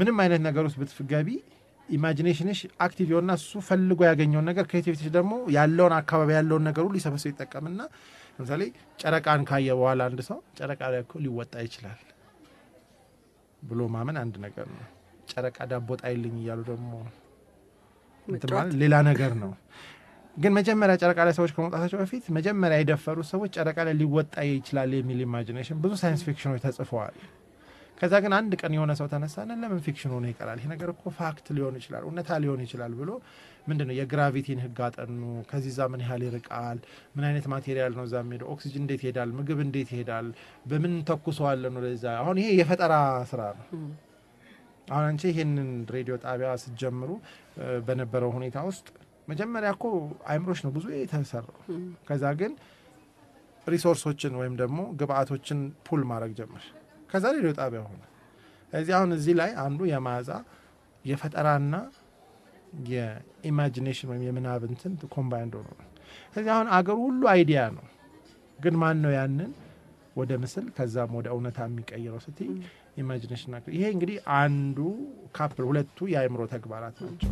ምንም አይነት ነገር ውስጥ ብትገቢ ኢማጂኔሽንሽ አክቲቭ የሆና እሱ ፈልጎ ያገኘውን ነገር ክሬቲቪቲሽ ደግሞ ያለውን አካባቢ ያለውን ነገር ሁሉ ሊሰበሰብ ይጠቀምና ለምሳሌ ጨረቃን ካየ በኋላ አንድ ሰው ጨረቃ ላይ እኮ ሊወጣ ይችላል ብሎ ማመን አንድ ነገር ነው። ጨረቃ ዳቦ ጣይልኝ እያሉ ደግሞ ሌላ ነገር ነው። ግን መጀመሪያ ጨረቃ ላይ ሰዎች ከመውጣታቸው በፊት መጀመሪያ የደፈሩት ሰዎች ጨረቃ ላይ ሊወጣ ይችላል የሚል ኢማጂኔሽን ብዙ ሳይንስ ፊክሽኖች ተጽፈዋል። ከዛ ግን አንድ ቀን የሆነ ሰው ተነሳን ለምን ፊክሽን ሆኖ ይቀራል? ይሄ ነገር እኮ ፋክት ሊሆን ይችላል፣ እውነታ ሊሆን ይችላል ብሎ ምንድን ነው የግራቪቲን ህግ አጠኑ። ከዚህ ዛ ምን ያህል ይርቃል? ምን አይነት ማቴሪያል ነው እዛ የሚሄደው? ኦክሲጅን እንዴት ይሄዳል? ምግብ እንዴት ይሄዳል? በምን ተኩሰዋለን ወደዛ? አሁን ይሄ የፈጠራ ስራ ነው። አሁን አንቺ ይህንን ሬዲዮ ጣቢያ ስትጀምሩ በነበረው ሁኔታ ውስጥ መጀመሪያ እኮ አይምሮች ነው ብዙ የተሰራው። ከዛ ግን ሪሶርሶችን ወይም ደግሞ ግብአቶችን ፑል ማድረግ ጀምር። ከዛ ሬዲዮ ጣቢያ ሆነ። ስለዚህ አሁን እዚህ ላይ አንዱ የማዛ የፈጠራና የኢማጂኔሽን ወይም የምናብ እንትን ኮምባይንድ ሆኖ ነው። ስለዚህ አሁን አገሩ ሁሉ አይዲያ ነው፣ ግን ማን ነው ያንን ወደ ምስል ከዛም ወደ እውነታ የሚቀይረው ስቲ ኢማጂኔሽን ና ይሄ እንግዲህ አንዱ ካፕል ሁለቱ የአእምሮ ተግባራት ናቸው።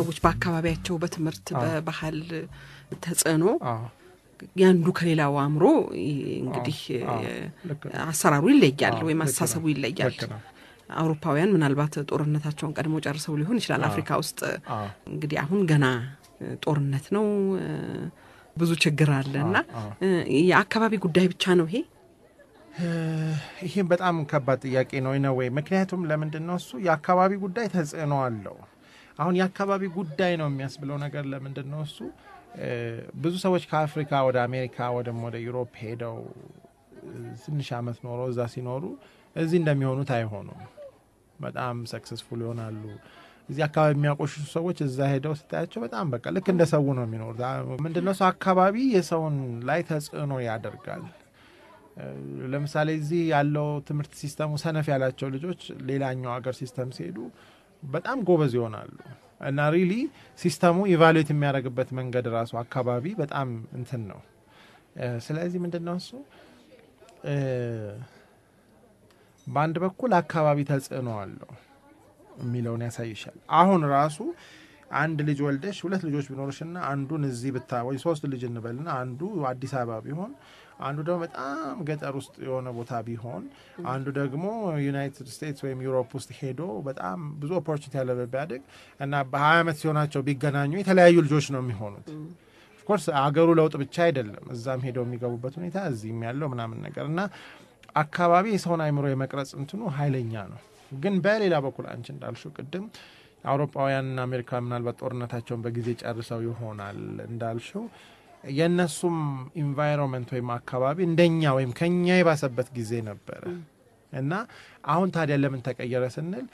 ሰዎች በአካባቢያቸው በትምህርት በባህል ተጽዕኖ ያንዱ ከሌላው አእምሮ እንግዲህ አሰራሩ ይለያል ወይም አስተሳሰቡ ይለያል። አውሮፓውያን ምናልባት ጦርነታቸውን ቀድሞ ጨርሰው ሊሆን ይችላል። አፍሪካ ውስጥ እንግዲህ አሁን ገና ጦርነት ነው፣ ብዙ ችግር አለ እና የአካባቢ ጉዳይ ብቻ ነው ይሄ። ይህም በጣም ከባድ ጥያቄ ነው ነው ወይ? ምክንያቱም ለምንድን ነው እሱ የአካባቢ ጉዳይ ተጽዕኖ አለው አሁን የአካባቢ ጉዳይ ነው የሚያስብለው ነገር ለምንድን ነው እሱ ብዙ ሰዎች ከአፍሪካ ወደ አሜሪካ ወደም ወደ ዩሮፕ ሄደው ትንሽ አመት ኖሮ እዛ ሲኖሩ እዚህ እንደሚሆኑት አይሆኑም። በጣም ሰክሰስፉል ይሆናሉ። እዚህ አካባቢ የሚያቆሽሹ ሰዎች እዛ ሄደው ስታያቸው በጣም በቃ ልክ እንደ ሰው ነው የሚኖሩት። ምንድነው ሰው አካባቢ የሰውን ላይ ተጽዕኖ ያደርጋል። ለምሳሌ እዚህ ያለው ትምህርት ሲስተሙ ሰነፍ ያላቸው ልጆች ሌላኛው ሀገር ሲስተም ሲሄዱ በጣም ጎበዝ ይሆናሉ እና ሪሊ ሲስተሙ ኢቫሉዌት የሚያደርግበት መንገድ ራሱ አካባቢ በጣም እንትን ነው። ስለዚህ ምንድን ነው እሱ በአንድ በኩል አካባቢ ተጽዕኖ አለው የሚለውን ያሳይሻል። አሁን ራሱ አንድ ልጅ ወልደሽ ሁለት ልጆች ቢኖርሽና አንዱን እዚህ ብታ ወይ ሶስት ልጅ እንበልና አንዱ አዲስ አበባ ቢሆን አንዱ ደግሞ በጣም ገጠር ውስጥ የሆነ ቦታ ቢሆን አንዱ ደግሞ ዩናይትድ ስቴትስ ወይም ዩሮፕ ውስጥ ሄዶ በጣም ብዙ ኦፖርቹኒቲ ያለበ ቢያድግ እና በሀያ ዓመት ሲሆናቸው ቢገናኙ የተለያዩ ልጆች ነው የሚሆኑት። ኦፍኮርስ አገሩ ለውጥ ብቻ አይደለም፣ እዛም ሄደው የሚገቡበት ሁኔታ እዚህም ያለው ምናምን ነገር እና አካባቢ የሰውን አይምሮ የመቅረጽ እንትኑ ኃይለኛ ነው። ግን በሌላ በኩል አንቺ እንዳልሽው ቅድም አውሮፓውያንና አሜሪካ ምናልባት ጦርነታቸውን በጊዜ ጨርሰው ይሆናል እንዳልሽው የእነሱም ኢንቫይሮንመንት ወይም አካባቢ እንደኛ ወይም ከኛ የባሰበት ጊዜ ነበረ እና አሁን ታዲያ ለምን ተቀየረ ስንል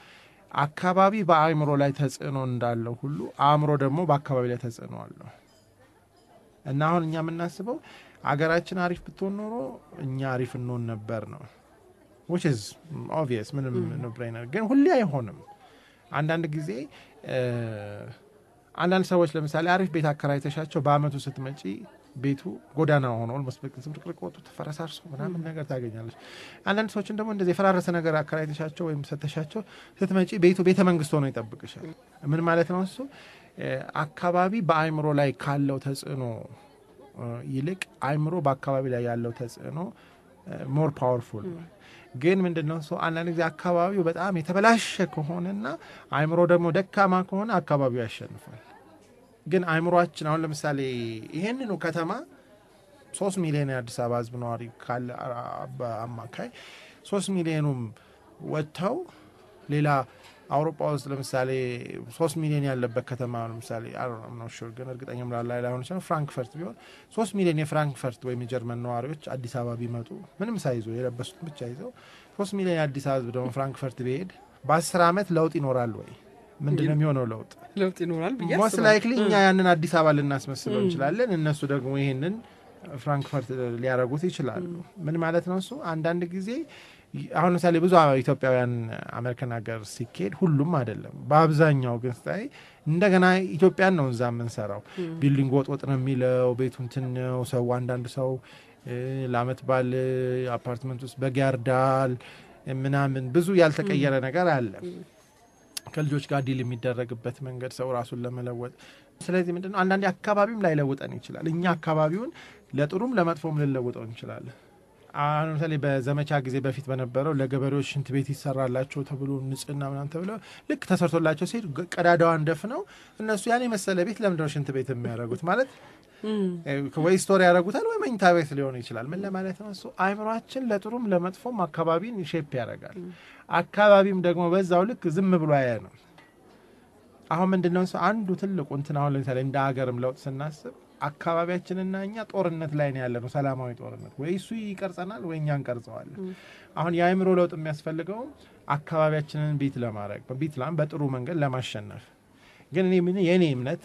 አካባቢ በአእምሮ ላይ ተጽዕኖ እንዳለው ሁሉ አእምሮ ደግሞ በአካባቢ ላይ ተጽዕኖ አለው እና አሁን እኛ የምናስበው አገራችን አሪፍ ብትሆን ኖሮ እኛ አሪፍ እንሆን ነበር ነው ዊች ኢዝ ምንም ኖ ግን ሁሌ አይሆንም አንዳንድ ጊዜ አንዳንድ ሰዎች ለምሳሌ አሪፍ ቤት አከራይተሻቸው በአመቱ ስትመጪ ቤቱ ጎዳና ሆኖ ኦልሞስት ዝብርቅርቅ ወጡ ተፈረሳርሶ ምናምን ነገር ታገኛለች። አንዳንድ ሰዎችን ደግሞ እንደዚህ የፈራረሰ ነገር አከራይተሻቸው ወይም ሰተሻቸው ስትመጪ ቤቱ ቤተ መንግስት ሆኖ ይጠብቅሻል። ምን ማለት ነው እሱ? አካባቢ በአእምሮ ላይ ካለው ተጽዕኖ ይልቅ አእምሮ በአካባቢ ላይ ያለው ተጽዕኖ ሞር ፓወርፉል ነው። ግን ምንድን ነው ሰው አንዳንድ ጊዜ አካባቢው በጣም የተበላሸ ከሆነና አእምሮ ደግሞ ደካማ ከሆነ አካባቢው ያሸንፋል። ግን አእምሯችን አሁን ለምሳሌ ይህንኑ ከተማ ሶስት ሚሊዮን የአዲስ አበባ ህዝብ ነዋሪ ካለ በአማካይ ሶስት ሚሊዮኑም ወጥተው ሌላ አውሮፓ ውስጥ ለምሳሌ ሶስት ሚሊዮን ያለበት ከተማ ለምሳሌ ሹር ግን እርግጠኛ ምላላይ ላሆን ይችላል። ፍራንክፈርት ቢሆን ሶስት ሚሊዮን የፍራንክፈርት ወይም የጀርመን ነዋሪዎች አዲስ አበባ ቢመጡ ምንም ሳይዞ የለበሱት ብቻ ይዘው ሶስት ሚሊዮን የአዲስ አበባ ደግሞ ፍራንክፈርት ቢሄድ በአስር ዓመት ለውጥ ይኖራል ወይ? ምንድነው የሚሆነው? ለውጥ ለውጥ ይኖራል ብዬ ላይክሊ እኛ ያንን አዲስ አበባ ልናስመስለው እንችላለን። እነሱ ደግሞ ይሄንን ፍራንክፈርት ሊያደርጉት ይችላሉ። ምን ማለት ነው እሱ አንዳንድ ጊዜ አሁን ለምሳሌ ብዙ ኢትዮጵያውያን አሜሪካን ሀገር ሲኬድ ሁሉም አይደለም፣ በአብዛኛው ግን ስታይ እንደገና ኢትዮጵያን ነው እዛ የምንሰራው። ቢልዲንግ ወጥወጥ ነው የሚለው ቤቱ እንትን ነው ሰው አንዳንድ ሰው ለአመት ባል አፓርትመንት ውስጥ በግ ያርዳል ምናምን ብዙ ያልተቀየረ ነገር አለ። ከልጆች ጋር ዲል የሚደረግበት መንገድ ሰው ራሱን ለመለወጥ ስለዚህ ምንድነው አንዳንዴ አካባቢም ላይለውጠን ይችላል። እኛ አካባቢውን ለጥሩም ለመጥፎም ልንለውጠው እንችላለን። አሁን ለምሳሌ በዘመቻ ጊዜ በፊት በነበረው ለገበሬዎች ሽንት ቤት ይሰራላቸው ተብሎ ንጽህና ምናምን ተብለው ልክ ተሰርቶላቸው ሲሄድ ቀዳዳዋን ደፍነው እነሱ ያን የመሰለ ቤት ለምንድነው ሽንት ቤት የሚያደርጉት? ማለት ወይ ስቶሪ ያደርጉታል ወይ መኝታ ቤት ሊሆን ይችላል። ምን ለማለት ነው እሱ አይምሯችን ለጥሩም ለመጥፎም አካባቢን ሼፕ ያደርጋል። አካባቢም ደግሞ በዛው ልክ ዝም ብሎ አያ ነው። አሁን ምንድነው አንዱ ትልቁ እንትን አሁን ለምሳሌ እንደ ሀገርም ለውጥ ስናስብ አካባቢያችንና እኛ ጦርነት ላይ ነው ያለነው፣ ሰላማዊ ጦርነት። ወይ እሱ ይቀርጸናል ወይ እኛ እንቀርጸዋለን። አሁን የአእምሮ ለውጥ የሚያስፈልገው አካባቢያችንን ቢት ለማድረግ ቢት ላም በጥሩ መንገድ ለማሸነፍ ግን እኔ ምን የእኔ እምነት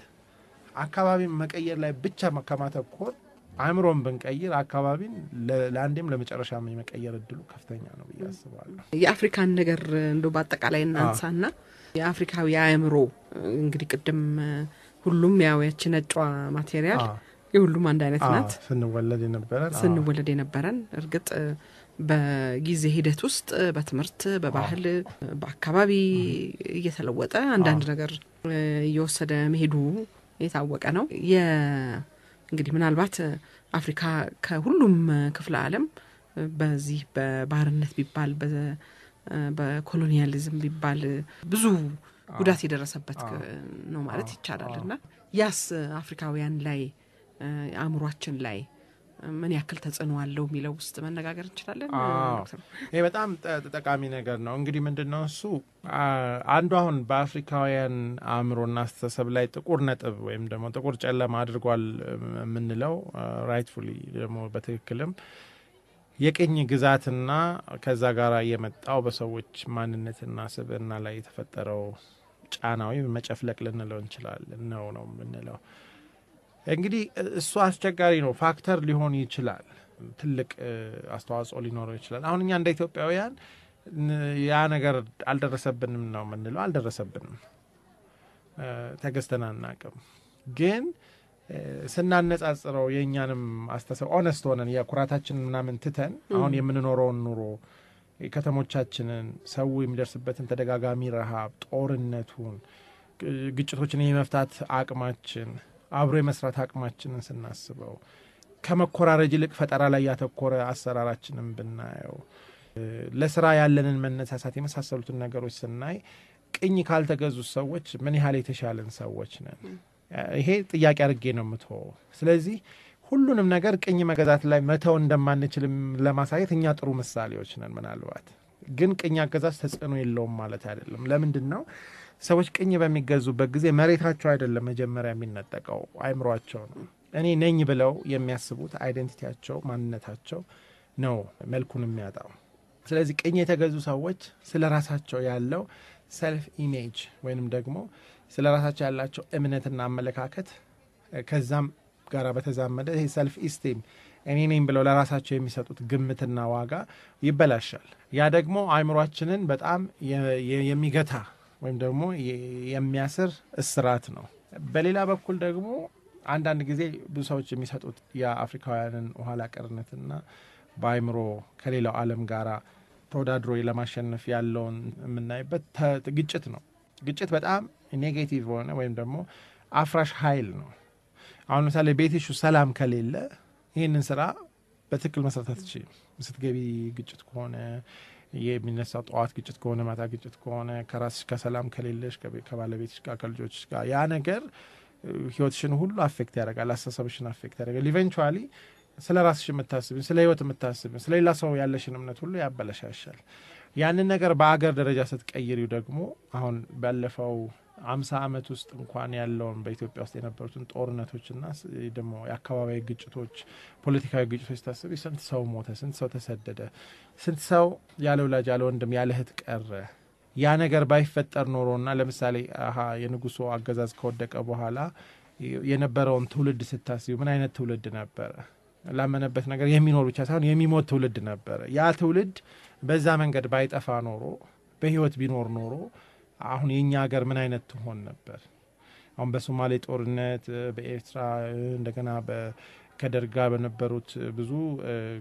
አካባቢን መቀየር ላይ ብቻ ከማተኮር አእምሮን ብንቀይር አካባቢን ለአንዴም ለመጨረሻ የመቀየር እድሉ ከፍተኛ ነው ብዬ አስባለሁ። የአፍሪካን ነገር እንደ በአጠቃላይ እናንሳና የአፍሪካዊ አእምሮ እንግዲህ ቅድም ሁሉም ያው ያቺ ነጯ ማቴሪያል የሁሉም አንድ አይነት ናት። ስንወለድ የነበረን ስንወለድ የነበረን እርግጥ በጊዜ ሂደት ውስጥ በትምህርት፣ በባህል፣ በአካባቢ እየተለወጠ አንዳንድ ነገር እየወሰደ መሄዱ የታወቀ ነው። እንግዲህ ምናልባት አፍሪካ ከሁሉም ክፍለ አለም በዚህ በባህርነት ቢባል በኮሎኒያሊዝም ቢባል ብዙ ጉዳት የደረሰበት ነው ማለት ይቻላል። እና ያስ አፍሪካውያን ላይ አእምሯችን ላይ ምን ያክል ተጽዕኖ አለው የሚለው ውስጥ መነጋገር እንችላለን። ይሄ በጣም ጠቃሚ ነገር ነው። እንግዲህ ምንድን ነው እሱ አንዱ አሁን በአፍሪካውያን አእምሮና አስተሳሰብ ላይ ጥቁር ነጥብ ወይም ደግሞ ጥቁር ጨለማ አድርጓል የምንለው ራይትፉሊ ደግሞ በትክክልም የቅኝ ግዛትና ከዛ ጋር የመጣው በሰዎች ማንነትና ስብዕና ላይ የተፈጠረው ጫና ወይም መጨፍለቅ ልንለው እንችላለን ነው ነው የምንለው። እንግዲህ እሱ አስቸጋሪ ነው፣ ፋክተር ሊሆን ይችላል፣ ትልቅ አስተዋጽኦ ሊኖረው ይችላል። አሁን እኛ እንደ ኢትዮጵያውያን ያ ነገር አልደረሰብንም ነው የምንለው። አልደረሰብንም፣ ተገዝተን አናቅም። ግን ስናነጻጽረው የእኛንም አስተሰብ ኦነስት ሆነን የኩራታችን ምናምን ትተን አሁን የምንኖረውን ኑሮ ከተሞቻችንን ሰው የሚደርስበትን ተደጋጋሚ ረሃብ፣ ጦርነቱን፣ ግጭቶችን የመፍታት አቅማችን፣ አብሮ የመስራት አቅማችንን ስናስበው ከመኮራረጅ ይልቅ ፈጠራ ላይ ያተኮረ አሰራራችንን ብናየው ለስራ ያለንን መነሳሳት የመሳሰሉትን ነገሮች ስናይ ቅኝ ካልተገዙት ሰዎች ምን ያህል የተሻለን ሰዎች ነን? ይሄ ጥያቄ አድርጌ ነው የምትሆ ስለዚህ ሁሉንም ነገር ቅኝ መገዛት ላይ መተው እንደማንችልም ለማሳየት እኛ ጥሩ ምሳሌዎች ነን። ምናልባት ግን ቅኝ አገዛዝ ተጽዕኖ የለውም ማለት አይደለም። ለምንድን ነው ሰዎች ቅኝ በሚገዙበት ጊዜ መሬታቸው አይደለም መጀመሪያ የሚነጠቀው አይምሯቸው ነው። እኔ ነኝ ብለው የሚያስቡት አይደንቲቲያቸው፣ ማንነታቸው ነው መልኩን የሚያጣው። ስለዚህ ቅኝ የተገዙ ሰዎች ስለ ራሳቸው ያለው ሰልፍ ኢሜጅ ወይንም ደግሞ ስለ ራሳቸው ያላቸው እምነትና አመለካከት ከዛም ጋር በተዛመደ ይሄ ሰልፍ ኢስቲም እኔ ነኝ ብለው ለራሳቸው የሚሰጡት ግምትና ዋጋ ይበላሻል። ያ ደግሞ አእምሯችንን በጣም የሚገታ ወይም ደግሞ የሚያስር እስራት ነው። በሌላ በኩል ደግሞ አንዳንድ ጊዜ ብዙ ሰዎች የሚሰጡት የአፍሪካውያንን ኋላ ቀርነትና በአእምሮ ከሌላው ዓለም ጋራ ተወዳድሮ ለማሸነፍ ያለውን የምናይበት ግጭት ነው። ግጭት በጣም ኔጌቲቭ የሆነ ወይም ደግሞ አፍራሽ ኃይል ነው። አሁን ለምሳሌ ቤትሽ ሰላም ከሌለ ይህንን ስራ በትክክል መስራት አትችይም። ስትገቢ ግጭት ከሆነ የሚነሳው ጠዋት ግጭት ከሆነ ማታ ግጭት ከሆነ ከራስሽ ከሰላም ከሌለሽ ከባለቤትሽ ጋር ከልጆችሽ ጋር ያ ነገር ህይወትሽን ሁሉ አፌክት ያደርጋል። አስተሳሰብሽን አፌክት ያደርጋል። ኢቨንቹዋሊ ስለ ራስሽ የምታስብ ስለ ህይወት የምታስብ ስለ ሌላ ሰው ያለሽን እምነት ሁሉ ያበለሻሻል። ያንን ነገር በአገር ደረጃ ስትቀይሪው ደግሞ አሁን ባለፈው አምሳ አመት ውስጥ እንኳን ያለውን በኢትዮጵያ ውስጥ የነበሩትን ጦርነቶችና ደግሞ የአካባቢያዊ ግጭቶች፣ ፖለቲካዊ ግጭቶች ሲታስብ ስንት ሰው ሞተ፣ ስንት ሰው ተሰደደ፣ ስንት ሰው ያለ ወላጅ ያለ ወንድም ያለ እህት ቀረ። ያ ነገር ባይፈጠር ኖሮና ለምሳሌ የንጉሶ አገዛዝ ከወደቀ በኋላ የነበረውን ትውልድ ስታስቢ ምን አይነት ትውልድ ነበረ? ላመነበት ነገር የሚኖር ብቻ ሳይሆን የሚሞት ትውልድ ነበረ። ያ ትውልድ በዛ መንገድ ባይጠፋ ኖሮ በህይወት ቢኖር ኖሮ አሁን የእኛ ሀገር ምን አይነት ትሆን ነበር? አሁን በሶማሌ ጦርነት፣ በኤርትራ እንደገና ከደርጋ በነበሩት ብዙ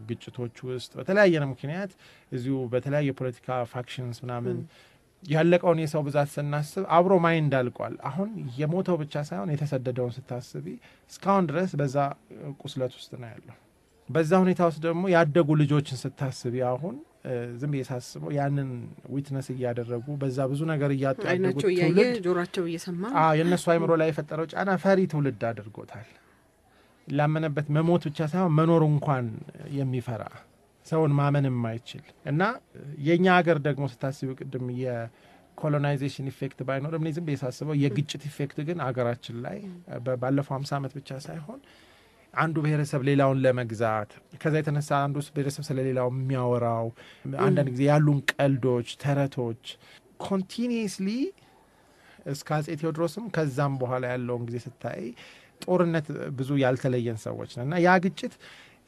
ግጭቶች ውስጥ በተለያየ ምክንያት እዚሁ በተለያዩ የፖለቲካ ፋክሽንስ ምናምን ያለቀውን የሰው ብዛት ስናስብ አብሮ ማይንድ አልቋል። አሁን የሞተው ብቻ ሳይሆን የተሰደደውን ስታስቢ እስካሁን ድረስ በዛ ቁስለት ውስጥ ነው ያለው። በዛ ሁኔታ ውስጥ ደግሞ ያደጉ ልጆችን ስታስቢ አሁን ዝም ብዬ ሳስበው ያንን ዊትነስ እያደረጉ በዛ ብዙ ነገር እያጡ ያደጉት ትውልድ ጆሯቸው እየሰማ የእነሱ አይምሮ ላይ የፈጠረው ጫና ፈሪ ትውልድ አድርጎታል። ላመነበት መሞት ብቻ ሳይሆን መኖር እንኳን የሚፈራ ሰውን ማመን የማይችል እና የእኛ ሀገር ደግሞ ስታስቢ ቅድም የኮሎናይዜሽን ኢፌክት ባይኖርም እኔ ዝም ብዬ ሳስበው የግጭት ኢፌክት ግን አገራችን ላይ ባለፈው ሀምሳ ዓመት ብቻ ሳይሆን አንዱ ብሔረሰብ ሌላውን ለመግዛት ከዛ የተነሳ አንዱ ብሔረሰብ ስለሌላው የሚያወራው አንዳንድ ጊዜ ያሉን ቀልዶች፣ ተረቶች ኮንቲኒየስሊ እስከ አጼ ቴዎድሮስም ከዛም በኋላ ያለውን ጊዜ ስታይ ጦርነት ብዙ ያልተለየን ሰዎች ነው እና ያ ግጭት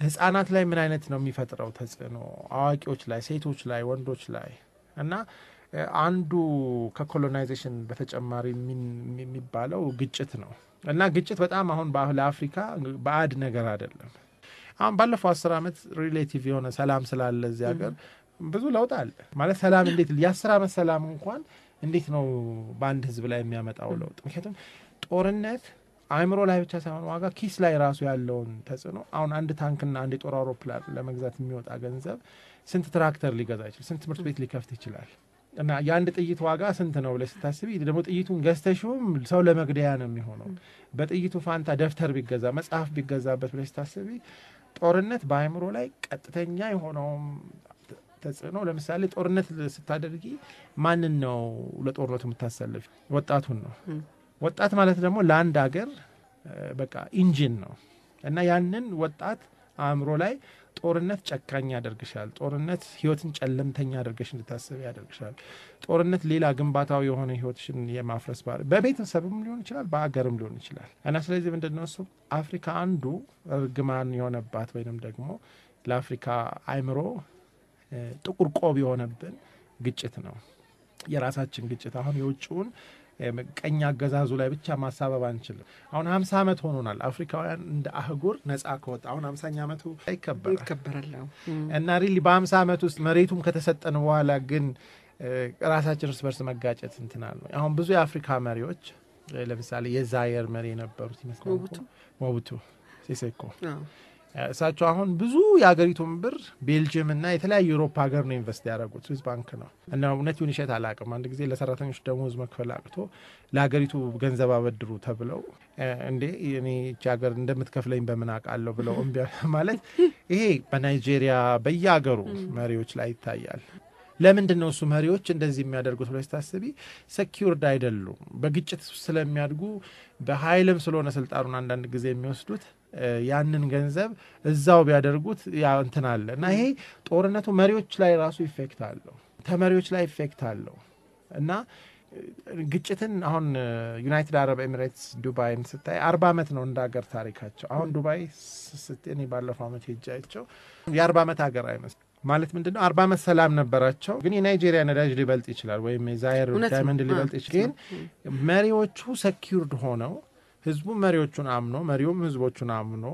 ህጻናት ላይ ምን አይነት ነው የሚፈጥረው ተጽዕኖ? አዋቂዎች ላይ፣ ሴቶች ላይ፣ ወንዶች ላይ እና አንዱ ከኮሎናይዜሽን በተጨማሪ የሚባለው ግጭት ነው። እና ግጭት በጣም አሁን ለአፍሪካ በአድ ነገር አይደለም። አሁን ባለፈው አስር ዓመት ሪሌቲቭ የሆነ ሰላም ስላለ እዚህ ሀገር ብዙ ለውጥ አለ ማለት ሰላም እንዴት የአስር ዓመት ሰላም እንኳን እንዴት ነው በአንድ ህዝብ ላይ የሚያመጣው ለውጥ? ምክንያቱም ጦርነት አእምሮ ላይ ብቻ ሳይሆን ዋጋ ኪስ ላይ ራሱ ያለውን ተጽዕኖ አሁን አንድ ታንክና አንድ የጦር አውሮፕላን ለመግዛት የሚወጣ ገንዘብ ስንት ትራክተር ሊገዛ ይችላል? ስንት ትምህርት ቤት ሊከፍት ይችላል? እና የአንድ ጥይት ዋጋ ስንት ነው ብለሽ ስታስቢ ደግሞ ጥይቱን ገዝተሽውም ሰው ለመግደያ ነው የሚሆነው። በጥይቱ ፋንታ ደብተር ቢገዛ መጽሐፍ ቢገዛበት ብለሽ ስታስቢ ጦርነት በአእምሮ ላይ ቀጥተኛ የሆነውም ተጽዕኖ ለምሳሌ ጦርነት ስታደርጊ ማንን ነው ለጦርነቱ የምታሰልፊ? ወጣቱን ነው። ወጣት ማለት ደግሞ ለአንድ ሀገር በቃ ኢንጂን ነው እና ያንን ወጣት አእምሮ ላይ ጦርነት ጨካኝ ያደርግሻል። ጦርነት ህይወትን ጨለምተኛ አድርገሽ እንድታስብ ያደርግሻል። ጦርነት ሌላ ግንባታዊ የሆነ ህይወትሽን የማፍረስ ባህል በቤተሰብም ሊሆን ይችላል፣ በሀገርም ሊሆን ይችላል እና ስለዚህ ምንድነሱ አፍሪካ አንዱ እርግማን የሆነባት ወይንም ደግሞ ለአፍሪካ አይምሮ ጥቁር ቆብ የሆነብን ግጭት ነው። የራሳችን ግጭት አሁን የውጭውን ቀኝ አገዛዙ ላይ ብቻ ማሳበብ አንችልም። አሁን ሀምሳ ዓመት ሆኖናል አፍሪካውያን እንደ አህጉር ነጻ ከወጣ አሁን ሀምሳኛ ዓመቱ ይከበራል እና ሪሊ በሀምሳ ዓመት ውስጥ መሬቱም ከተሰጠን በኋላ ግን ራሳችን እርስ በርስ መጋጨት እንትናል ነው። አሁን ብዙ የአፍሪካ መሪዎች ለምሳሌ የዛየር መሪ የነበሩት ይመስላል ሞቡቱ ሴሴኮ እሳቸው አሁን ብዙ የሀገሪቱን ብር ቤልጅየም እና የተለያዩ የአውሮፓ ሀገር ነው ኢንቨስት ያደረጉት ስዊስ ባንክ ነው እና እውነት ይሁን ውሸት አላውቅም። አንድ ጊዜ ለሰራተኞች ደሞዝ መክፈል አቅቶ ለሀገሪቱ ገንዘብ አበድሩ ተብለው እንዴ እኔ ይህች ሀገር እንደምትከፍለኝ በምን አውቃለሁ ብለው እምቢ ማለት ይሄ በናይጄሪያ በየሀገሩ መሪዎች ላይ ይታያል። ለምንድን ነው እሱ መሪዎች እንደዚህ የሚያደርጉት ብለ ስታስቢ፣ ሰኪውርድ አይደሉም። በግጭት ስለሚያድጉ በሀይልም ስለሆነ ስልጣኑን አንዳንድ ጊዜ የሚወስዱት ያንን ገንዘብ እዛው ቢያደርጉት እንትን አለ እና ይሄ ጦርነቱ መሪዎች ላይ ራሱ ኢፌክት አለው፣ ተመሪዎች ላይ ኢፌክት አለው እና ግጭትን አሁን ዩናይትድ አረብ ኤሚሬትስ ዱባይን ስታይ አርባ ዓመት ነው እንደ ሀገር ታሪካቸው። አሁን ዱባይ ስኔ ባለፈው ዓመት ሄጃቸው የአርባ ዓመት ሀገር አይመስል ማለት ምንድን ነው አርባ ዓመት ሰላም ነበራቸው። ግን የናይጄሪያ ነዳጅ ሊበልጥ ይችላል ወይም የዛየር ዳይመንድ ሊበልጥ ይችላል። ግን መሪዎቹ ሰኪርድ ሆነው ህዝቡ መሪዎቹን አምኖ መሪውም ህዝቦቹን አምኖ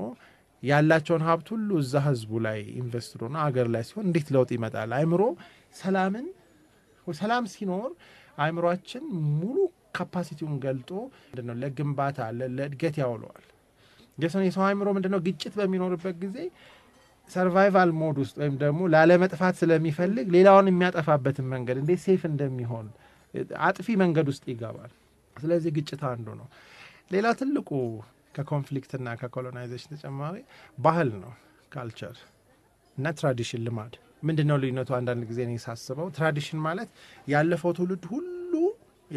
ያላቸውን ሀብት ሁሉ እዛ ህዝቡ ላይ ኢንቨስትሮ ሆነ አገር ላይ ሲሆን እንዴት ለውጥ ይመጣል? አይምሮ ሰላምን ሰላም ሲኖር አይምሯችን ሙሉ ካፓሲቲውን ገልጦ ምንድነው ለግንባታ ለእድገት ያውለዋል። የሰው አይምሮ ምንድነው ግጭት በሚኖርበት ጊዜ ሰርቫይቫል ሞድ ውስጥ ወይም ደግሞ ላለመጥፋት ስለሚፈልግ ሌላውን የሚያጠፋበትን መንገድ እንዴት ሴፍ እንደሚሆን አጥፊ መንገድ ውስጥ ይገባል። ስለዚህ ግጭት አንዱ ነው። ሌላ ትልቁ ከኮንፍሊክትና ከኮሎናይዜሽን ተጨማሪ ባህል ነው፣ ካልቸር እና ትራዲሽን ልማድ ምንድን ነው ልዩነቱ? አንዳንድ ጊዜ እኔ ሳስበው ትራዲሽን ማለት ያለፈው ትውልድ ሁሉ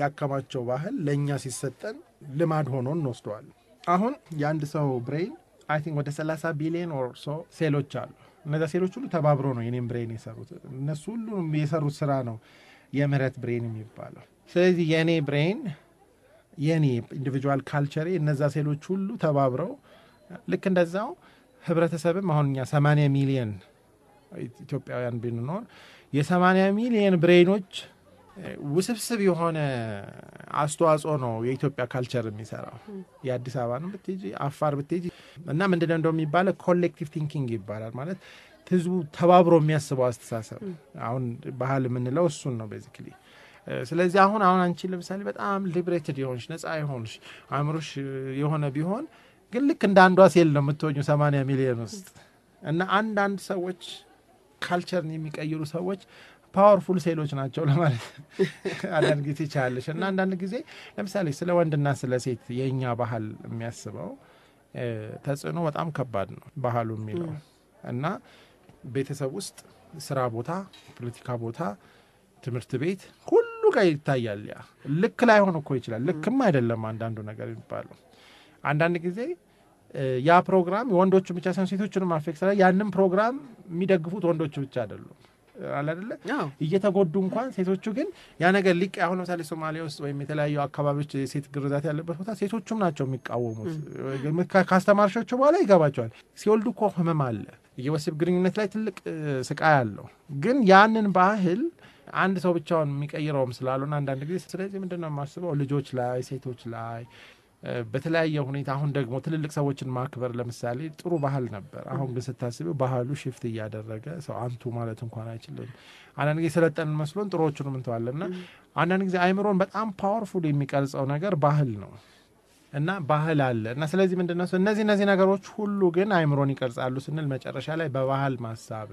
ያከማቸው ባህል ለእኛ ሲሰጠን ልማድ ሆኖ እንወስደዋል። አሁን የአንድ ሰው ብሬን አይ ቲንክ ወደ 30 ቢሊዮን ኦር ሶ ሴሎች አሉ። እነዚ ሴሎች ሁሉ ተባብሮ ነው የኔም ብሬን የሰሩት። እነሱ ሁሉ የሰሩት ስራ ነው የምህረት ብሬን የሚባለው። ስለዚህ የእኔ ብሬን የኔ ኢንዲቪጁዋል ካልቸሬ እነዛ ሴሎች ሁሉ ተባብረው ልክ እንደዛው ህብረተሰብም አሁን እኛ ሰማንያ ሚሊየን ኢትዮጵያውያን ብንኖር የሰማንያ ሚሊየን ብሬኖች ውስብስብ የሆነ አስተዋጽኦ ነው የኢትዮጵያ ካልቸር የሚሰራው። የአዲስ ነው ብትሄጂ፣ አፋር ብትሄጂ እና ምንድነው እንደው የሚባለው ኮሌክቲቭ ቲንኪንግ ይባላል ማለት ህዝቡ ተባብሮ የሚያስበው አስተሳሰብ አሁን ባህል የምንለው እሱን ነው ቤዚክሊ ስለዚህ አሁን አሁን አንቺ ለምሳሌ በጣም ሊብሬትድ የሆንሽ ነፃ የሆንሽ አእምሮሽ የሆነ ቢሆን ግን ልክ እንደ አንዷ ሴል ነው የምትወኙ ሰማንያ ሚሊዮን ውስጥ እና አንዳንድ ሰዎች ካልቸርን የሚቀይሩ ሰዎች ፓወርፉል ሴሎች ናቸው ለማለት አንዳንድ ጊዜ ይቻለሽ እና አንዳንድ ጊዜ ለምሳሌ ስለ ወንድና ስለ ሴት የእኛ ባህል የሚያስበው ተጽዕኖ በጣም ከባድ ነው ባህሉ የሚለው እና ቤተሰብ ውስጥ ስራ ቦታ፣ ፖለቲካ ቦታ፣ ትምህርት ቤት ሁሉ ጋር ይታያል። ያ ልክ ላይሆን እኮ ይችላል። ልክም አይደለም አንዳንዱ ነገር የሚባለው አንዳንድ ጊዜ ያ ፕሮግራም የወንዶቹን ብቻ ሳይሆን ሴቶችንም አፌክት ላይ ያንም ፕሮግራም የሚደግፉት ወንዶቹ ብቻ አይደሉም አላደለ እየተጎዱ እንኳን ሴቶቹ ግን ያ ነገር ሊቅ አሁን ለምሳሌ ሶማሌ ውስጥ ወይም የተለያዩ አካባቢዎች የሴት ግርዛት ያለበት ቦታ ሴቶቹም ናቸው የሚቃወሙት። ካስተማርሻቸው በኋላ ይገባቸዋል። ሲወልዱ እኮ ህመም አለ፣ የወሲብ ግንኙነት ላይ ትልቅ ስቃይ አለው። ግን ያንን ባህል አንድ ሰው ብቻውን የሚቀይረውም ስላሉን አንዳንድ ጊዜ ስለዚህ ምንድነው የማስበው ልጆች ላይ ሴቶች ላይ በተለያየ ሁኔታ አሁን ደግሞ ትልልቅ ሰዎችን ማክበር ለምሳሌ ጥሩ ባህል ነበር። አሁን ግን ስታስቢው ባህሉ ሽፍት እያደረገ ሰው አንቱ ማለት እንኳን አይችልም። አንዳንድ ጊዜ ስለጠንን መስሎን ጥሩዎቹንም እንተዋለን እና አንዳንድ ጊዜ አይምሮን በጣም ፓወርፉል የሚቀርጸው ነገር ባህል ነው። እና ባህል አለ እና ስለዚህ ምንድን ነው እነዚህ እነዚህ ነገሮች ሁሉ ግን አይምሮን ይቀርጻሉ ስንል መጨረሻ ላይ በባህል ማሳብ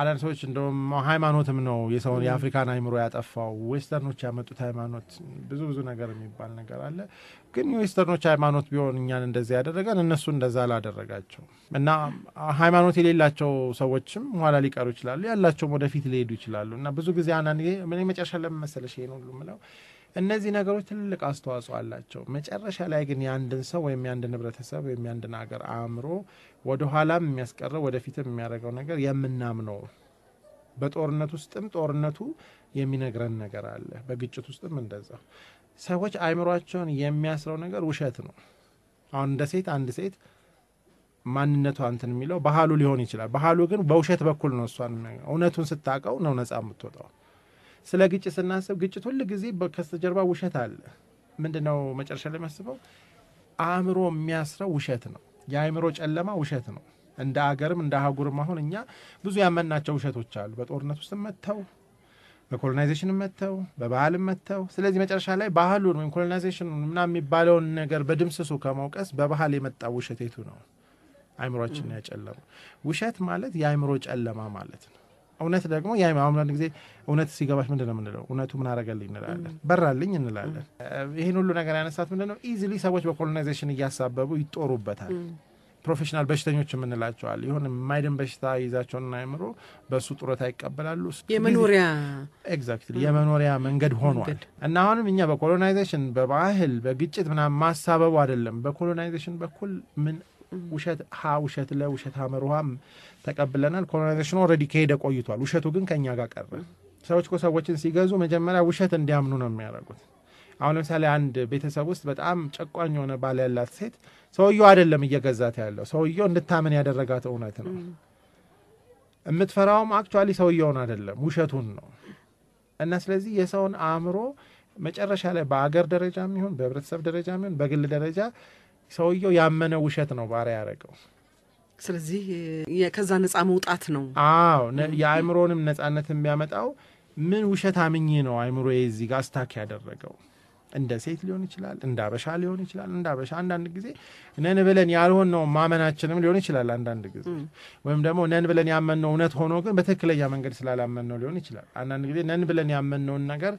አንዳንድ ሰዎች እንደውም ሃይማኖትም ነው የሰውን የአፍሪካን አይምሮ ያጠፋው ዌስተርኖች ያመጡት ሃይማኖት ብዙ ብዙ ነገር የሚባል ነገር አለ። ግን የዌስተርኖች ሃይማኖት ቢሆን እኛን እንደዚህ ያደረገን እነሱ እንደዛ ላደረጋቸው እና ሃይማኖት የሌላቸው ሰዎችም ኋላ ሊቀሩ ይችላሉ፣ ያላቸውም ወደፊት ሊሄዱ ይችላሉ እና ብዙ ጊዜ አንዳንድ መጨረሻ ለምን መሰለሽ ይሄን ሁሉ ምለው እነዚህ ነገሮች ትልቅ አስተዋጽኦ አላቸው። መጨረሻ ላይ ግን የአንድን ሰው ወይም የአንድን ህብረተሰብ ወይም የአንድን ሀገር አእምሮ ወደኋላም የሚያስቀረው ወደፊትም የሚያደርገው ነገር የምናምነው በጦርነት ውስጥም ጦርነቱ የሚነግረን ነገር አለ። በግጭት ውስጥም እንደዛ ሰዎች አእምሯቸውን የሚያስረው ነገር ውሸት ነው። አሁን እንደ ሴት አንድ ሴት ማንነቷ እንትን የሚለው ባህሉ ሊሆን ይችላል። ባህሉ ግን በውሸት በኩል ነው እሷን እውነቱን ስታውቀው ነው ነጻ የምትወጣው። ስለ ግጭት ስናስብ ግጭት ሁል ጊዜ ከስተጀርባ ውሸት አለ። ምንድን ነው መጨረሻ ላይ የሚያስበው አእምሮ የሚያስረው ውሸት ነው። የአእምሮ ጨለማ ውሸት ነው። እንደ አገርም እንደ አህጉርም አሁን እኛ ብዙ ያመናቸው ውሸቶች አሉ። በጦርነት ውስጥ መጥተው በኮሎናይዜሽን መጥተው በባህልም መጥተው። ስለዚህ መጨረሻ ላይ ባህሉን ወይም ኮሎናይዜሽን ምና የሚባለውን ነገር በድምስሱ ከመውቀስ በባህል የመጣ ውሸት የቱ ነው? አይምሮችን ያጨለሙ ውሸት ማለት የአይምሮ ጨለማ ማለት ነው። እውነት ደግሞ ያ አንዳንድ ጊዜ እውነት ሲገባሽ ምንድን ነው የምንለው? እውነቱ ምን አረገልኝ እንላለን፣ በራልኝ እንላለን። ይህን ሁሉ ነገር ያነሳት ምንድን ነው ኢዚሊ ሰዎች በኮሎናይዜሽን እያሳበቡ ይጦሩበታል። ፕሮፌሽናል በሽተኞች የምንላቸዋል። ይሁን የማይድን በሽታ ይዛቸውና አይምሮ በእሱ ጡረታ ይቀበላሉ። የመኖሪያ ኤግዛክትሊ የመኖሪያ መንገድ ሆኗል። እና አሁንም እኛ በኮሎናይዜሽን በባህል በግጭት ምናምን ማሳበቡ አይደለም፣ በኮሎናይዜሽን በኩል ምን ውሸት ውሸት ውሸት አመር ውሃም ተቀብለናል። ኮሎናይዜሽኑ ኦልሬዲ ከሄደ ቆይቷል። ውሸቱ ግን ከእኛ ጋር ቀረ። ሰዎች እኮ ሰዎችን ሲገዙ መጀመሪያ ውሸት እንዲያምኑ ነው የሚያደርጉት። አሁን ለምሳሌ አንድ ቤተሰብ ውስጥ በጣም ጨቋኝ የሆነ ባል ያላት ሴት ሰውየው አይደለም እየገዛት ያለው ሰውየው እንድታምን ያደረጋት እውነት ነው። የምትፈራውም አክቹዋሊ ሰውየውን አይደለም ውሸቱን ነው። እና ስለዚህ የሰውን አእምሮ መጨረሻ ላይ በአገር ደረጃ የሚሆን በህብረተሰብ ደረጃ የሚሆን በግል ደረጃ ሰውየው ያመነ ውሸት ነው ባሪያ ያደረገው። ስለዚህ ከዛ ነጻ መውጣት ነው። አዎ የአእምሮንም ነጻነት የሚያመጣው ምን ውሸት አምኜ ነው አእምሮ እዚህ ጋር ስታክ ያደረገው እንደ ሴት ሊሆን ይችላል፣ እንደ አበሻ ሊሆን ይችላል። እንደ አበሻ አንዳንድ ጊዜ ነን ብለን ያልሆነው ማመናችንም ሊሆን ይችላል። አንዳንድ ጊዜ ወይም ደግሞ ነን ብለን ያመንነው እውነት ሆኖ ግን በትክክለኛ መንገድ ስላላመንነው ሊሆን ይችላል። አንዳንድ ጊዜ ነን ብለን ያመንነውን ነገር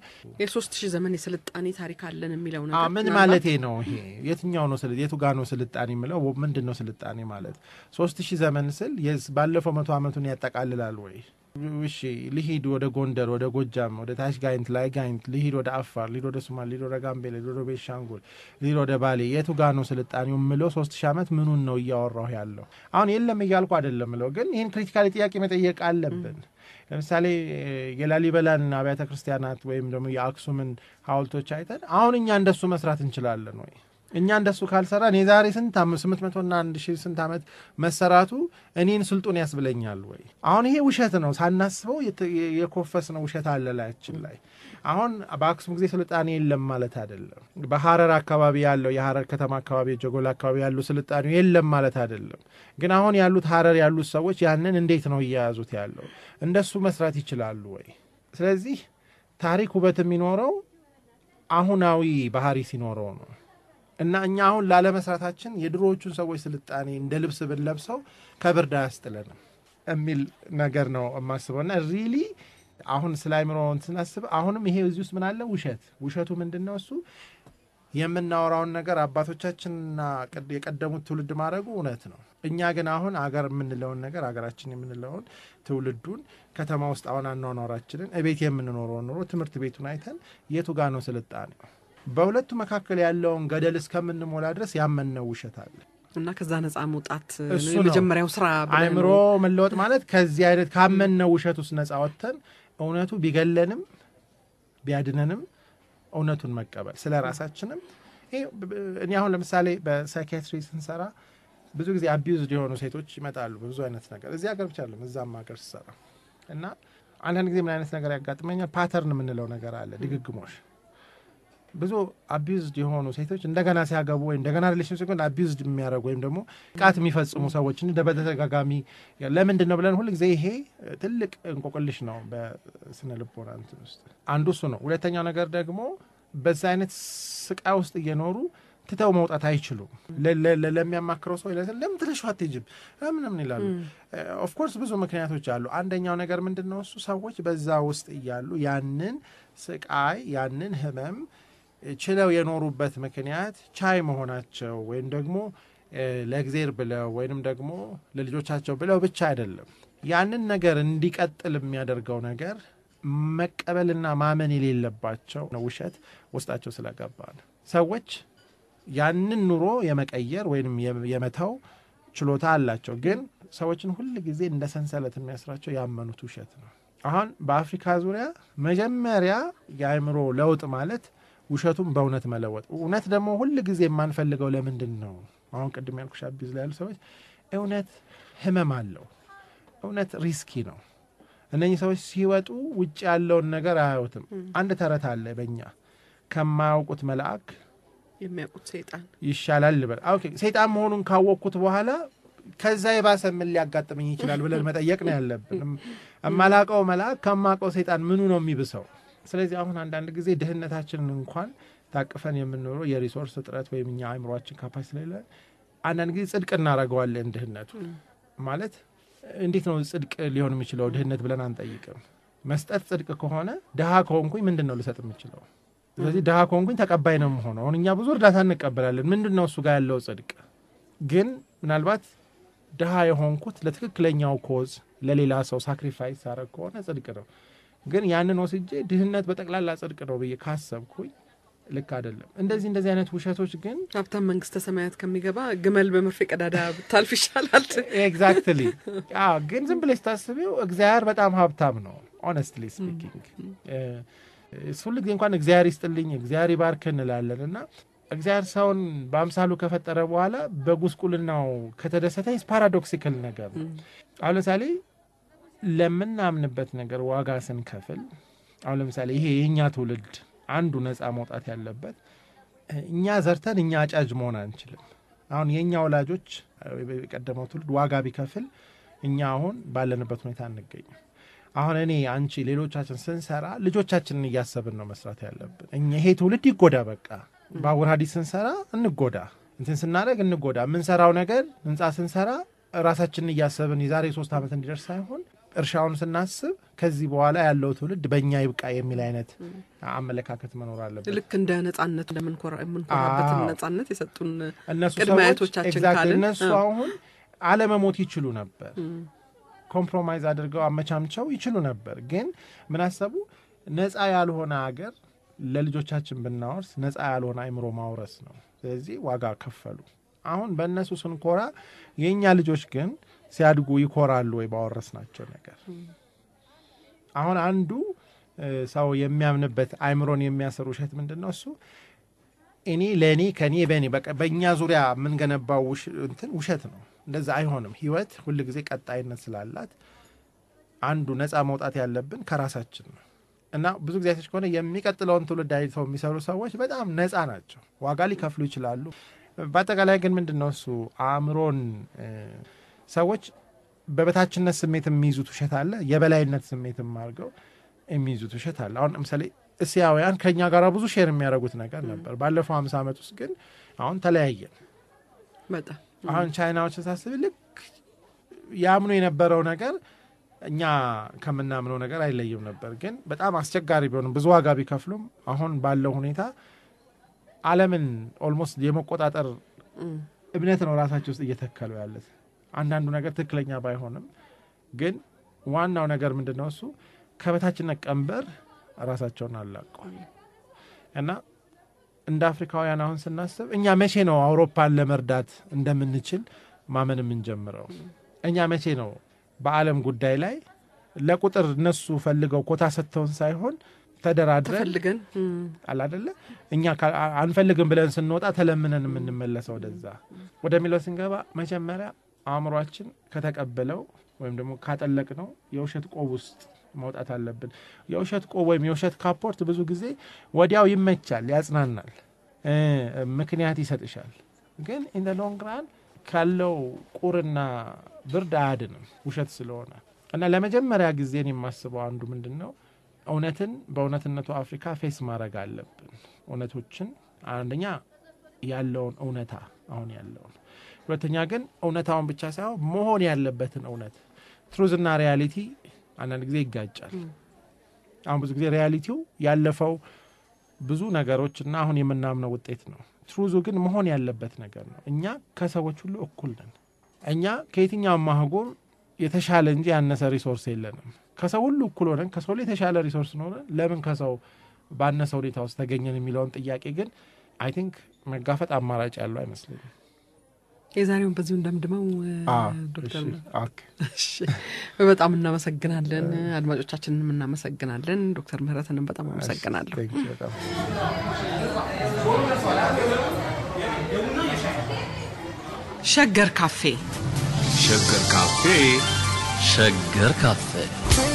የሶስት ሺህ ዘመን የስልጣኔ ታሪክ አለን የሚለው ነገር ምን ማለቴ ነው? ይሄ የትኛው ነው? የቱ ጋ ነው ስልጣኔ የሚለው ምንድን ነው? ስልጣኔ ማለት ሶስት ሺህ ዘመን ስል ባለፈው መቶ ዓመቱን ያጠቃልላል ወይ እሺ ልሂድ ወደ ጎንደር፣ ወደ ጎጃም፣ ወደ ታች ጋይንት፣ ላይ ጋይንት፣ ልሂድ ወደ አፋር፣ ልሂድ ወደ ሱማሌ፣ ልሂድ ወደ ጋምቤላ፣ ልሂድ ወደ ቤሻንጉል ልሂድ ወደ ባሌ። የቱ ጋር ነው ስልጣኔው ምለው ሶስት ሺህ ዓመት ምኑን ነው እያወራሁ ያለው? አሁን የለም እያልኩ አይደለም ምለው፣ ግን ይህን ክሪቲካል ጥያቄ መጠየቅ አለብን። ለምሳሌ የላሊበላን አብያተ ክርስቲያናት ወይም ደግሞ የአክሱምን ሀውልቶች አይተን አሁን እኛ እንደሱ መስራት እንችላለን ወይ? እኛ እንደሱ ካልሰራ እኔ ዛሬ ስንት ስምንት መቶና አንድ ሺህ ስንት ዓመት መሰራቱ እኔን ስልጡን ያስብለኛል ወይ? አሁን ይሄ ውሸት ነው። ሳናስበው የኮፈስ ነው ውሸት አለላችን ላይ አሁን በአክሱም ጊዜ ስልጣኔ የለም ማለት አይደለም። በሐረር አካባቢ ያለው የሐረር ከተማ አካባቢ ጀጎል አካባቢ ያሉ ስልጣኔ የለም ማለት አይደለም። ግን አሁን ያሉት ሐረር ያሉት ሰዎች ያንን እንዴት ነው እየያዙት ያለው? እንደሱ መስራት ይችላሉ ወይ? ስለዚህ ታሪክ ውበት የሚኖረው አሁናዊ ባህሪ ሲኖረው ነው። እና እኛ አሁን ላለመስራታችን የድሮዎቹን ሰዎች ስልጣኔ እንደ ልብስ ብንለብሰው ከብርድ አያስጥለንም የሚል ነገር ነው የማስበው። እና ሪሊ አሁን ስለ አይምሮን ስናስብ አሁንም ይሄ እዚህ ውስጥ ምን አለ ውሸት። ውሸቱ ምንድን ነው? እሱ የምናወራውን ነገር አባቶቻችንና የቀደሙት ትውልድ ማድረጉ እውነት ነው። እኛ ግን አሁን አገር የምንለውን ነገር አገራችን የምንለውን ትውልዱን ከተማ ውስጥ አሁን አኗኗራችንን እቤት የምንኖረውን ኑሮ ትምህርት ቤቱን አይተን የቱ ጋ ነው ስልጣኔ በሁለቱ መካከል ያለውን ገደል እስከምንሞላ ድረስ ያመንነው ውሸት አለ እና ከዛ ነፃ መውጣት የመጀመሪያው ስራ አእምሮ መለወጥ ማለት ከዚህ አይነት ካመንነው ውሸት ውስጥ ነፃ ወጥተን እውነቱ ቢገለንም ቢያድነንም እውነቱን መቀበል ስለ ራሳችንም እኔ አሁን ለምሳሌ በሳይኪያትሪ ስንሰራ ብዙ ጊዜ አቢዩዝ የሆኑ ሴቶች ይመጣሉ ብዙ አይነት ነገር እዚህ ሀገር ብቻ አለም እዛም ሀገር ስሰራ እና አንዳንድ ጊዜ ምን አይነት ነገር ያጋጥመኛል ፓተርን የምንለው ነገር አለ ድግግሞሽ ብዙ አቢዝድ የሆኑ ሴቶች እንደገና ሲያገቡ ወይም እንደገና ሪሌሽንስ ሲሆን አቢዝድ የሚያደርጉ ወይም ደግሞ ጥቃት የሚፈጽሙ ሰዎች እንደ በተደጋጋሚ ለምንድን ነው ብለን ሁል ጊዜ ይሄ ትልቅ እንቆቅልሽ ነው በስነ ልቦና እንትን ውስጥ አንዱ እሱ ነው። ሁለተኛው ነገር ደግሞ በዛ አይነት ስቃይ ውስጥ እየኖሩ ትተው መውጣት አይችሉም። ለሚያማክረው ሰው ለምን ትንሽ አትሄጂም ምንም ይላሉ። ኦፍኮርስ ብዙ ምክንያቶች አሉ። አንደኛው ነገር ምንድን ነው እሱ ሰዎች በዛ ውስጥ እያሉ ያንን ስቃይ ያንን ህመም ችለው የኖሩበት ምክንያት ቻይ መሆናቸው ወይም ደግሞ ለእግዜር ብለው ወይንም ደግሞ ለልጆቻቸው ብለው ብቻ አይደለም። ያንን ነገር እንዲቀጥል የሚያደርገው ነገር መቀበልና ማመን የሌለባቸው ውሸት ውስጣቸው ስለገባ ነው። ሰዎች ያንን ኑሮ የመቀየር ወይም የመተው ችሎታ አላቸው። ግን ሰዎችን ሁል ጊዜ እንደ ሰንሰለት የሚያስራቸው ያመኑት ውሸት ነው። አሁን በአፍሪካ ዙሪያ መጀመሪያ የአእምሮ ለውጥ ማለት ውሸቱን በእውነት መለወጥ። እውነት ደግሞ ሁል ጊዜ የማንፈልገው ለምንድን ነው? አሁን ቅድም ያልኩሽ አቢዝ ላይ ያሉ ሰዎች እውነት ህመም አለው፣ እውነት ሪስኪ ነው። እነኚህ ሰዎች ሲወጡ ውጭ ያለውን ነገር አያዩትም። አንድ ተረት አለ በእኛ ከማያውቁት መልአክ የሚያውቁት ሰይጣን ይሻላል ልበል። ሰይጣን መሆኑን ካወቅኩት በኋላ ከዛ የባሰ ምን ሊያጋጥመኝ ይችላል ብለን መጠየቅ ነው ያለብን። የማላውቀው መልአክ ከማውቀው ሰይጣን ምኑ ነው የሚብሰው? ስለዚህ አሁን አንዳንድ ጊዜ ድህነታችንን እንኳን ታቅፈን የምንኖረው የሪሶርስ እጥረት ወይም እኛ አይምሯችን ካፓሲቲ ስለሌለ አንዳንድ ጊዜ ጽድቅ እናደርገዋለን። ድህነቱ ማለት እንዴት ነው ጽድቅ ሊሆን የሚችለው ድህነት ብለን አንጠይቅም። መስጠት ጽድቅ ከሆነ ድሃ ከሆንኩኝ ምንድን ነው ልሰጥ የምችለው? ስለዚህ ድሃ ከሆንኩኝ ተቀባይ ነው የምሆነው። አሁን እኛ ብዙ እርዳታ እንቀበላለን። ምንድን ነው እሱ ጋር ያለው ጽድቅ? ግን ምናልባት ድሃ የሆንኩት ለትክክለኛው ኮዝ ለሌላ ሰው ሳክሪፋይስ ሳረግ ከሆነ ጽድቅ ነው። ግን ያንን ወስጄ ድህነት በጠቅላላ ጽድቅ ነው ብዬ ካሰብኩኝ ልክ አይደለም። እንደዚህ እንደዚህ አይነት ውሸቶች ግን ሀብታም መንግስተ ሰማያት ከሚገባ ግመል በመርፌ ቀዳዳ ብታልፍ ይሻላል። ኤግዛክትሊ። ግን ዝም ብለሽ ስታስቢው እግዚአብሔር በጣም ሀብታም ነው። ኦነስትሊ ስፒኪንግ ሁል ጊዜ እንኳን እግዚአብሔር ይስጥልኝ እግዚአብሔር ይባርክ እንላለን እና እግዚአብሔር ሰውን በአምሳሉ ከፈጠረ በኋላ በጉስቁልናው ከተደሰተ ፓራዶክሲክል ነገር ነው። አሁን ለምሳሌ ለምናምንበት ነገር ዋጋ ስንከፍል አሁን ለምሳሌ ይሄ የእኛ ትውልድ አንዱ ነፃ መውጣት ያለበት እኛ ዘርተን እኛ አጫጅ መሆን አንችልም። አሁን የእኛ ወላጆች የቀደመው ትውልድ ዋጋ ቢከፍል እኛ አሁን ባለንበት ሁኔታ አንገኝም። አሁን እኔ አንቺ ሌሎቻችን ስንሰራ ልጆቻችንን እያሰብን ነው መስራት ያለብን። እኛ ይሄ ትውልድ ይጎዳ፣ በቃ ባቡር ሀዲስ ስንሰራ እንጎዳ፣ እንትን ስናደርግ እንጎዳ። የምንሰራው ነገር ህንፃ ስንሰራ ራሳችንን እያሰብን የዛሬ ሶስት ዓመት እንዲደርስ ሳይሆን እርሻውን ስናስብ ከዚህ በኋላ ያለው ትውልድ በእኛ ይብቃ የሚል አይነት አመለካከት መኖር አለበት። ልክ እንደ ነጻነት የምንኮራበትን ነጻነት የሰጡን ቅድማያቶቻችን ካልን እነሱ አሁን አለመሞት ይችሉ ነበር። ኮምፕሮማይዝ አድርገው አመቻምቸው ይችሉ ነበር። ግን ምን አሰቡ? ነጻ ያልሆነ አገር ለልጆቻችን ብናወርስ ነጻ ያልሆነ አይምሮ ማውረስ ነው። ስለዚህ ዋጋ ከፈሉ። አሁን በእነሱ ስንኮራ የእኛ ልጆች ግን ሲያድጉ ይኮራሉ ወይ ባወረስናቸው ነገር? አሁን አንዱ ሰው የሚያምንበት አይምሮን የሚያሰሩ ውሸት ምንድን ነው? እሱ እኔ ለእኔ ከኔ በእኔ በእኛ ዙሪያ የምንገነባው እንትን ውሸት ነው። እንደዛ አይሆንም። ህይወት ሁል ጊዜ ቀጣይነት ስላላት አንዱ ነፃ መውጣት ያለብን ከራሳችን ነው እና ብዙ ጊዜያቶች ከሆነ የሚቀጥለውን ትውልድ አይተው የሚሰሩ ሰዎች በጣም ነፃ ናቸው። ዋጋ ሊከፍሉ ይችላሉ። በአጠቃላይ ግን ምንድን ነው እሱ አእምሮን ሰዎች በበታችነት ስሜት የሚይዙት ውሸት አለ፣ የበላይነት ስሜት አድርገው የሚይዙት ውሸት አለ። አሁን ለምሳሌ እስያውያን ከእኛ ጋር ብዙ ሼር የሚያደርጉት ነገር ነበር። ባለፈው አምሳ ዓመት ውስጥ ግን አሁን ተለያየን። አሁን ቻይናዎች ሳስብ ልክ ያምኑ የነበረው ነገር እኛ ከምናምነው ነገር አይለይም ነበር። ግን በጣም አስቸጋሪ ቢሆንም ብዙ ዋጋ ቢከፍሉም አሁን ባለው ሁኔታ ዓለምን ኦልሞስት የመቆጣጠር እምነት ነው ራሳቸው ውስጥ እየተከሉ ያለት አንዳንዱ ነገር ትክክለኛ ባይሆንም ግን ዋናው ነገር ምንድን ነው? እሱ ከበታችነት ቀንበር ራሳቸውን አላቀዋል እና እንደ አፍሪካውያን አሁን ስናስብ እኛ መቼ ነው አውሮፓን ለመርዳት እንደምንችል ማመን የምንጀምረው? እኛ መቼ ነው በዓለም ጉዳይ ላይ ለቁጥር እነሱ ፈልገው ኮታ ሰጥተውን ሳይሆን ተደራድረን አላደለ እኛ አንፈልግም ብለን ስንወጣ ተለምነን የምንመለሰው ወደዛ ወደሚለው ስንገባ መጀመሪያ አእምሯችን ከተቀበለው ወይም ደግሞ ካጠለቅ ነው የውሸት ቆብ ውስጥ መውጣት አለብን። የውሸት ቆብ ወይም የውሸት ካፖርት ብዙ ጊዜ ወዲያው ይመቻል፣ ያጽናናል፣ ምክንያት ይሰጥሻል። ግን ኢን ሎንግ ራን ካለው ቁርና ብርድ አያድንም ውሸት ስለሆነ እና ለመጀመሪያ ጊዜን የማስበው አንዱ ምንድን ነው እውነትን በእውነትነቱ አፍሪካ ፌስ ማድረግ አለብን። እውነቶችን አንደኛ ያለውን እውነታ አሁን ያለውን ሁለተኛ ግን እውነታውን ብቻ ሳይሆን መሆን ያለበትን እውነት ትሩዝና ሪያሊቲ አንዳንድ ጊዜ ይጋጫል። አሁን ብዙ ጊዜ ሪያሊቲው ያለፈው ብዙ ነገሮች እና አሁን የምናምነው ውጤት ነው። ትሩዙ ግን መሆን ያለበት ነገር ነው። እኛ ከሰዎች ሁሉ እኩል ነን። እኛ ከየትኛውም አህጉር የተሻለ እንጂ ያነሰ ሪሶርስ የለንም። ከሰው ሁሉ እኩል ሆነን ከሰው ላይ የተሻለ ሪሶርስ ኖረን ለምን ከሰው ባነሰ ሁኔታ ውስጥ ተገኘን የሚለውን ጥያቄ ግን አይ ቲንክ መጋፈጥ አማራጭ ያለው አይመስለኝም። የዛሬውን በዚሁ እንደምድመው ዶክተር በጣም እናመሰግናለን። አድማጮቻችንንም እናመሰግናለን። ዶክተር ምህረትንም በጣም አመሰግናለሁ። ሸገር ካፌ ሸገር ካፌ ሸገር ካፌ